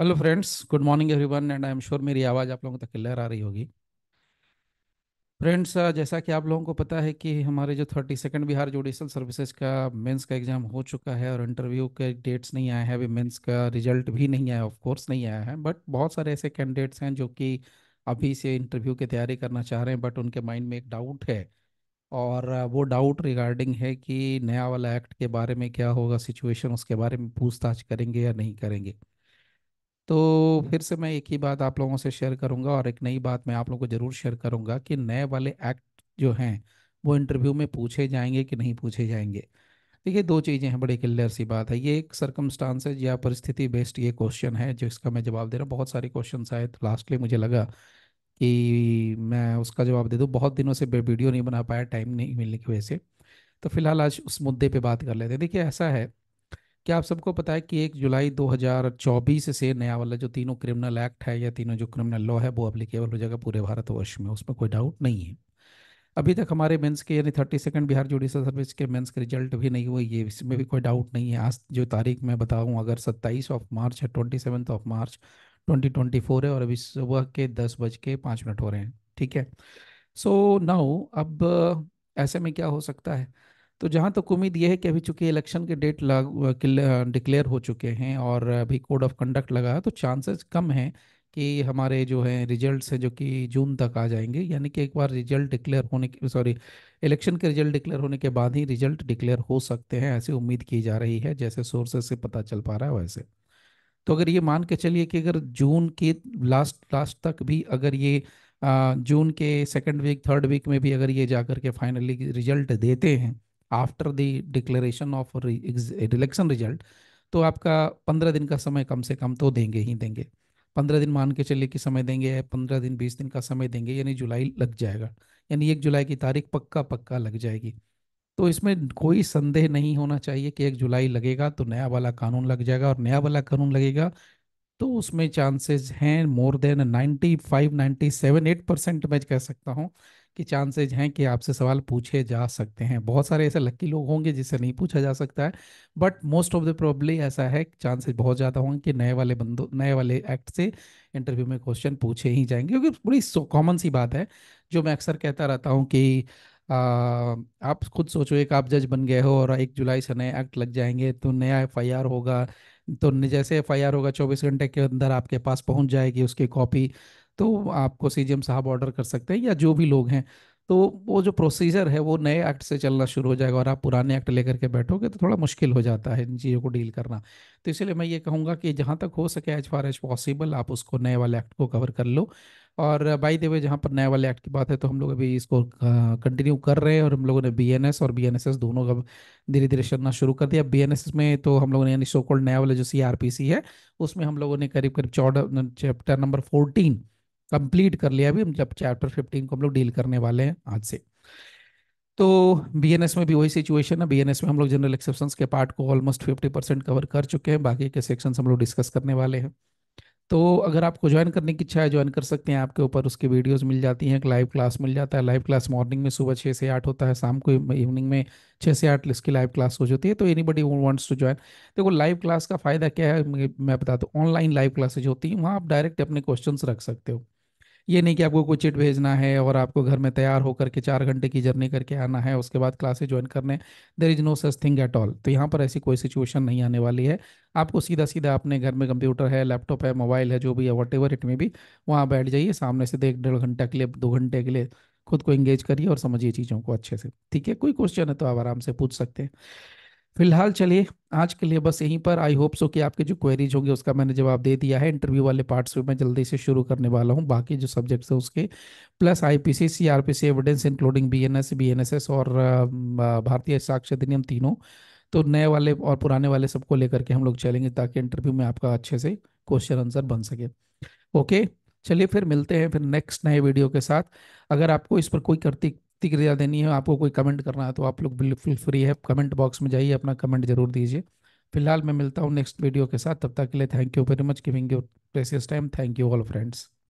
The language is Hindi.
hello friends good morning everyone and I am sure मेरी आवाज़ आप लोगों तक क्लियर आ रही होगी फ्रेंड्स जैसा कि आप लोगों को पता है कि हमारे जो thirty second Bihar judicial services का मेंस का एग्ज़ाम हो चुका है और इंटरव्यू के डेट्स नहीं आए हैं अभी मेंस का रिजल्ट भी नहीं आया ऑफ कोर्स नहीं आया है बट बहुत सारे ऐसे कैंडिडेट्स हैं जो कि अभी से इंटरव्यू की तैयारी करना चाह रहे हैं बट उनके माइंड में एक डाउट है और वो डाउट रिगार्डिंग है कि नया वाला एक्ट के बारे में क्या होगा सिचुएशन उसके बारे में पूछताछ करेंगे या नहीं करेंगे तो फिर से मैं एक ही बात आप लोगों से शेयर करूंगा और एक नई बात मैं आप लोगों को जरूर शेयर करूंगा कि नए वाले एक्ट जो हैं वो इंटरव्यू में पूछे जाएंगे कि नहीं पूछे जाएंगे देखिए दो चीज़ें हैं बड़ी क्लियर सी बात है ये एक सर्कमस्टांस या परिस्थिति बेस्ड ये क्वेश्चन है जो इसका मैं जवाब दे रहा हूँ बहुत सारे क्वेश्चन आए तो लास्टली मुझे लगा कि मैं उसका जवाब दे दूँ बहुत दिनों से वीडियो नहीं बना पाया टाइम नहीं मिलने की वजह से तो फिलहाल आज उस मुद्दे पर बात कर लेते हैं देखिए ऐसा है क्या आप सबको पता है कि एक जुलाई 2024 से नया वाला जो तीनों क्रिमिनल एक्ट है या तीनों जो क्रिमिनल लॉ है वो अप्लीकेबल हो जाएगा पूरे भारतवर्ष में उसमें कोई डाउट नहीं है अभी तक हमारे मेंस के यानी thirty second Bihar judicial service के मेंस के रिजल्ट भी नहीं हुए ये इसमें भी कोई डाउट नहीं है आज जो तारीख मैं बताऊँ अगर सत्ताईस ऑफ मार्च है twenty seven of March twenty twenty four है और अभी सुबह के दस बज के पाँच मिनट हो रहे हैं ठीक है सो so, नाउ अब ऐसे में क्या हो सकता है तो जहाँ तक उम्मीद यह है कि अभी चूंकि इलेक्शन के डेट डिक्लेयर हो चुके हैं और अभी कोड ऑफ कंडक्ट लगा तो चांसेस कम हैं कि हमारे जो है रिजल्ट्स हैं जो कि जून तक आ जाएंगे यानी कि एक बार रिजल्ट डिक्लेयर होने के सॉरी इलेक्शन के रिजल्ट डिक्लेयर होने के बाद ही रिजल्ट डिक्लेयर हो सकते हैं ऐसी उम्मीद की जा रही है जैसे सोर्सेज से पता चल पा रहा है वैसे तो अगर ये मान के चलिए कि अगर जून के लास्ट लास्ट तक भी अगर ये जून के सेकेंड वीक थर्ड वीक में भी अगर ये जाकर के फाइनली रिजल्ट देते हैं after the declaration of election result तो आपका पंद्रह दिन का समय कम से कम तो देंगे ही देंगे पंद्रह दिन मान के चलिए कि समय देंगे पंद्रह दिन बीस दिन का समय देंगे यानी जुलाई लग जाएगा यानी एक जुलाई की तारीख पक्का पक्का लग जाएगी तो इसमें कोई संदेह नहीं होना चाहिए कि एक जुलाई लगेगा तो नया वाला कानून लग जाएगा और नया वाला कानून लगेगा तो उसमें चांसेस हैं more than ninety five ninety seven eight percent मैं कह सकता हूँ कि चांसेज हैं कि आपसे सवाल पूछे जा सकते हैं बहुत सारे ऐसे लक्की लोग होंगे जिससे नहीं पूछा जा सकता है but most of the problem ऐसा है चांसेज बहुत ज़्यादा होंगे कि नए वाले बंदों नए वाले एक्ट से इंटरव्यू में क्वेश्चन पूछे ही जाएंगे क्योंकि बड़ी कॉमन सी बात है जो मैं अक्सर कहता रहता हूँ कि आ, आप खुद सोचो एक आप जज बन गए हो और एक जुलाई से नए एक्ट लग जाएंगे तो नया एफ होगा तो जैसे एफ होगा चौबीस घंटे के अंदर आपके पास पहुंच जाएगी उसकी कॉपी तो आपको एम साहब ऑर्डर कर सकते हैं या जो भी लोग हैं तो वो जो प्रोसीजर है वो नए एक्ट से चलना शुरू हो जाएगा और आप पुराने एक्ट लेकर के बैठोगे तो थोड़ा मुश्किल हो जाता है इन चीज़ों को डील करना तो इसलिए मैं ये कहूँगा कि जहाँ तक हो सके एज फार एज पॉसिबल आप उसको नए वाले एक्ट को कवर कर लो और बाई देवे वे जहाँ पर नए वाले एक्ट की बात है तो हम लोग अभी इसको कंटिन्यू कर रहे हैं और हम लोगों ने बी एन एस और बी एन एस एस दोनों का धीरे धीरे चलना शुरू कर दिया बी एन एस एस में तो हम लोगों ने यानी सो कॉल्ड नया वाला जो सी आर पी सी है उसमें हम लोगों ने करीब करीब चौदह चैप्टर नंबर फोर्टीन कंप्लीट कर लिया अभी हम जब चैप्टर फिफ्टीन को हम लोग डील करने वाले हैं आज से तो बीएनएस में भी वही सिचुएशन है बीएनएस में हम लोग जनरल एक्सेप्शन के पार्ट को ऑलमोस्ट फिफ्टी परसेंट कवर कर चुके हैं बाकी के सेक्शन हम लोग डिस्कस करने वाले हैं तो अगर आपको ज्वाइन करने की इच्छा है ज्वाइन कर सकते हैं आपके ऊपर उसकी वीडियोस मिल जाती हैं लाइव क्लास मिल जाता है लाइव क्लास मॉर्निंग में सुबह छः से आठ होता है शाम को इवनिंग में छः से आठ इसकी लाइव क्लास हो जाती है तो anybody wants to join देखो लाइव क्लास का फ़ायदा क्या है मैं बता दूँ ऑनलाइन लाइव क्लासेज होती हैं वहाँ आप डायरेक्ट अपने क्वेश्चन रख सकते हो ये नहीं कि आपको कोई चिट भेजना है और आपको घर में तैयार होकर के चार घंटे की जर्नी करके आना है उसके बाद क्लासेज ज्वाइन करने there is no such thing at all तो यहाँ पर ऐसी कोई सिचुएशन नहीं आने वाली है आपको सीधा सीधा अपने घर में कंप्यूटर है लैपटॉप है मोबाइल है जो भी है वट एवर इट में भी वहाँ बैठ जाइए सामने से एक डेढ़ घंटे के लिए दो घंटे के लिए खुद को एंगेज करिए और समझिए चीज़ों को अच्छे से ठीक है कोई क्वेश्चन है तो आप आराम से पूछ सकते हैं फिलहाल चलिए आज के लिए बस यहीं पर आई होप सो कि आपके जो क्वेरीज होंगे उसका मैंने जवाब दे दिया है इंटरव्यू वाले पार्ट्स में मैं जल्दी से शुरू करने वाला हूँ बाकी जो सब्जेक्ट्स हैं उसके plus IPC CrPC evidence including BNS BNSS और भारतीय साक्ष्य अधिनियम तीनों तो नए वाले और पुराने वाले सबको लेकर के हम लोग चलेंगे ताकि इंटरव्यू में आपका अच्छे से क्वेश्चन आंसर बन सके ओके चलिए फिर मिलते हैं फिर नेक्स्ट नए वीडियो के साथ अगर आपको इस पर कोई करती प्रतिक्रिया देनी है आपको कोई कमेंट करना है तो आप लोग बिल्कुल फ्री है कमेंट बॉक्स में जाइए अपना कमेंट जरूर दीजिए फिलहाल मैं मिलता हूँ नेक्स्ट वीडियो के साथ तब तक के लिए thank you very much giving you precious time thank you all friends